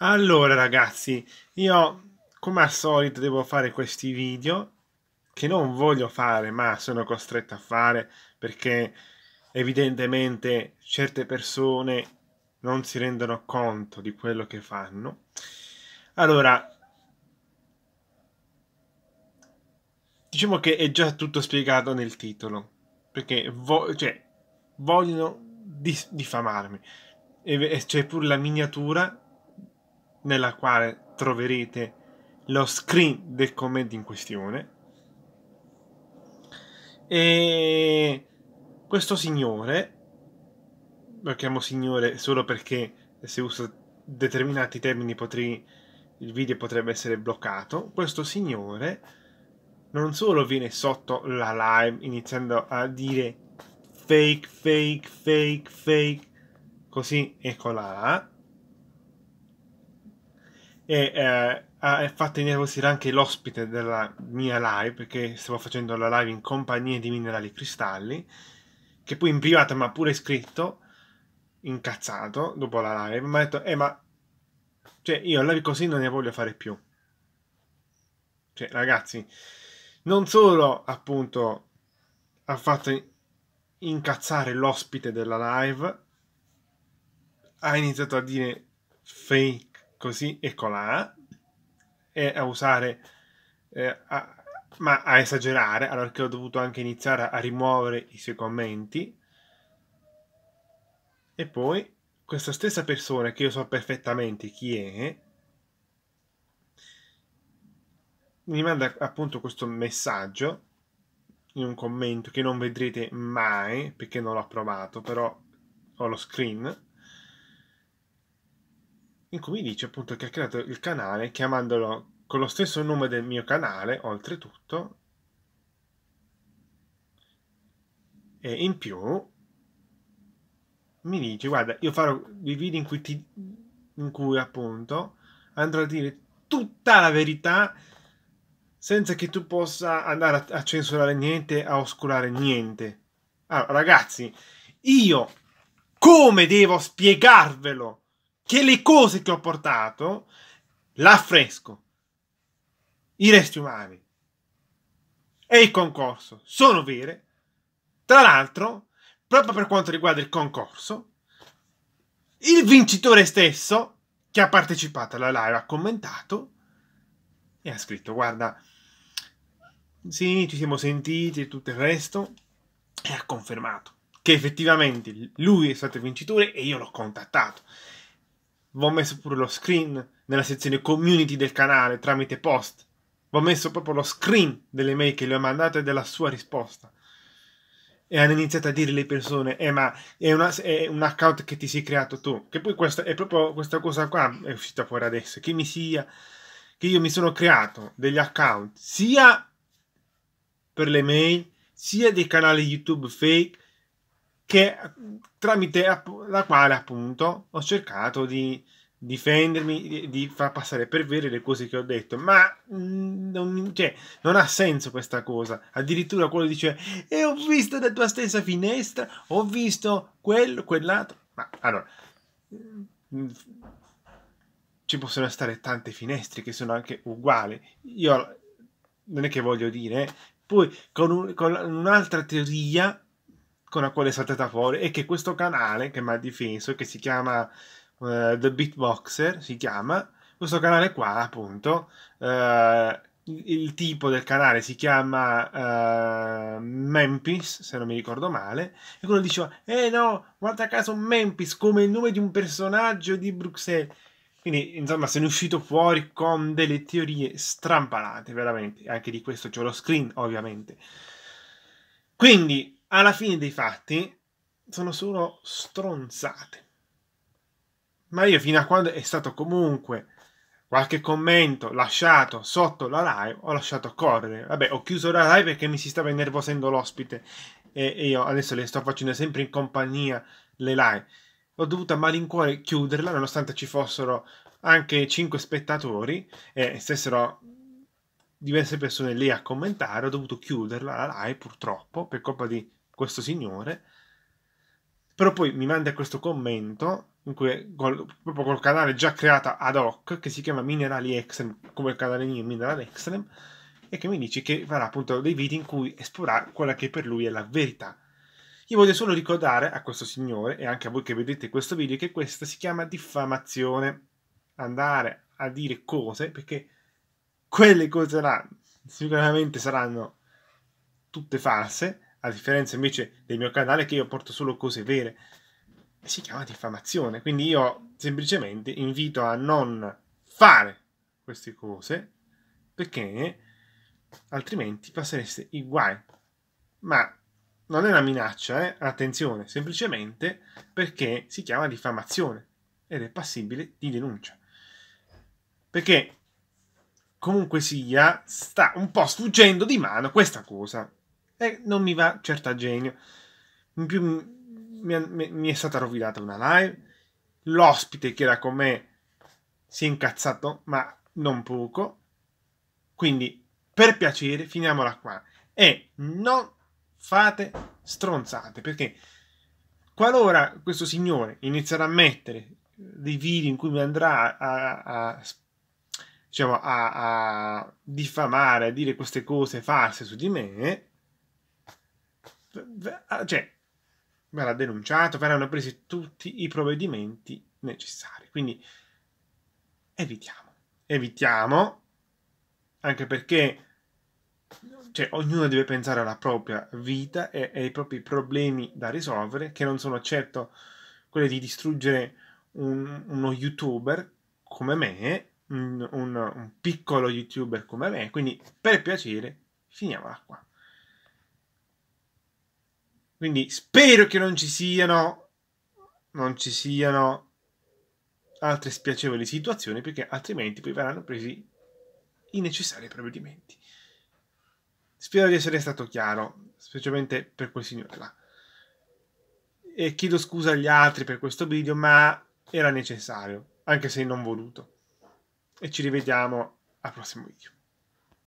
Allora ragazzi, io come al solito devo fare questi video che non voglio fare ma sono costretto a fare perché evidentemente certe persone non si rendono conto di quello che fanno. Allora, diciamo che è già tutto spiegato nel titolo, perché vo cioè, vogliono dis- difamarmi. c'è pure la miniatura nella quale troverete lo screen del commento in questione. E questo signore, lo chiamo signore solo perché se uso determinati termini potrei, il video potrebbe essere bloccato, questo signore non solo viene sotto la live iniziando a dire fake, fake, fake, fake, così eccola, e eh, ha fatto innervosire anche l'ospite della mia live perché stavo facendo la live in compagnia di Minerali Cristalli che poi in privato mi ha pure scritto incazzato dopo la live mi ha detto eh ma cioè io live così non ne voglio fare più cioè ragazzi non solo appunto ha fatto incazzare l'ospite della live ha iniziato a dire fake così e colà e a usare eh, a, ma a esagerare allora che ho dovuto anche iniziare a rimuovere i suoi commenti e poi questa stessa persona che io so perfettamente chi è mi manda appunto questo messaggio in un commento che non vedrete mai perché non l'ho provato però ho lo screen in cui mi dice appunto che ha creato il canale chiamandolo con lo stesso nome del mio canale, oltretutto, e in più mi dice guarda io farò dei video in cui, ti, in cui appunto andrò a dire tutta la verità senza che tu possa andare a, censurare niente, a oscurare niente. Allora, ragazzi, io come devo spiegarvelo? che le cose che ho portato, l'affresco, i resti umani e il concorso sono vere. Tra l'altro, proprio per quanto riguarda il concorso, il vincitore stesso che ha partecipato alla live ha commentato e ha scritto: Guarda, sì, ci siamo sentiti e tutto il resto, e ha confermato che effettivamente lui è stato il vincitore e io l'ho contattato. V'ho messo pure lo screen nella sezione community del canale tramite post. ho messo proprio lo screen delle mail che le ho mandate e della sua risposta. E hanno iniziato a dire le persone, eh ma è, una, è un account che ti sei creato tu. Che poi questa, è proprio questa cosa qua è uscita fuori adesso, che mi sia, che io mi sono creato degli account, sia per le mail, sia dei canali YouTube fake, che, tramite la quale appunto ho cercato di difendermi, di, di far passare per vere le cose che ho detto, ma mm, non, cioè, non ha senso questa cosa. Addirittura quello dice, e ho visto da tua stessa finestra, ho visto quello, quell'altro. Ma allora, mm, ci possono stare tante finestre che sono anche uguali. Io non è che voglio dire, eh, poi con, un, con un'altra teoria con la quale è saltata fuori e che questo canale che mi ha difeso, che si chiama uh, The Beatboxer, si chiama, questo canale qua appunto, uh, il tipo del canale si chiama uh, Memphis, se non mi ricordo male, e quello diceva, eh no, guarda caso Memphis come il nome di un personaggio di Bruxelles. Quindi, insomma, se ne è uscito fuori con delle teorie strampalate, veramente. Anche di questo c'è lo screen, ovviamente. Quindi, alla fine dei fatti sono solo stronzate. Ma io fino a quando è stato comunque qualche commento lasciato sotto la live, ho lasciato correre. Vabbè, ho chiuso la live perché mi si stava innervosendo l'ospite e, io adesso le sto facendo sempre in compagnia le live. Ho dovuto a malincuore chiuderla nonostante ci fossero anche 5 spettatori e stessero diverse persone lì a commentare. Ho dovuto chiuderla la live purtroppo per colpa di questo signore, però poi mi manda questo commento in cui col, proprio col canale già creato ad hoc che si chiama Minerali Extreme come il canale mio Mineral Extreme e che mi dice che farà appunto dei video in cui esplorerà quella che per lui è la verità io voglio solo ricordare a questo signore e anche a voi che vedete questo video che questa si chiama diffamazione andare a dire cose perché quelle cose là sicuramente saranno tutte false a differenza invece del mio canale che io porto solo cose vere. Si chiama diffamazione, quindi io semplicemente invito a non fare queste cose perché altrimenti passereste i guai. Ma non è una minaccia, eh? attenzione, semplicemente perché si chiama diffamazione ed è passibile di denuncia. Perché comunque sia, sta un po' sfuggendo di mano questa cosa e eh, non mi va certo a genio. In più mi, mi è stata rovinata una live. L'ospite che era con me si è incazzato, ma non poco. Quindi, per piacere, finiamola qua. E non fate stronzate, perché qualora questo signore inizierà a mettere dei video in cui mi andrà a, a, a, diciamo, a diffamare, a dire queste cose false su di me, Ah, cioè, verrà denunciato, verranno presi tutti i provvedimenti necessari. Quindi evitiamo, evitiamo, anche perché cioè, ognuno deve pensare alla propria vita e, e ai propri problemi da risolvere, che non sono certo quelli di distruggere un, uno youtuber come me, un, un, un piccolo youtuber come me. Quindi, per piacere, finiamola qua. Quindi spero che non ci siano, non ci siano altre spiacevoli situazioni perché altrimenti poi verranno presi i necessari provvedimenti. Spero di essere stato chiaro, specialmente per quel signore là. E chiedo scusa agli altri per questo video, ma era necessario, anche se non voluto. E ci rivediamo al prossimo video.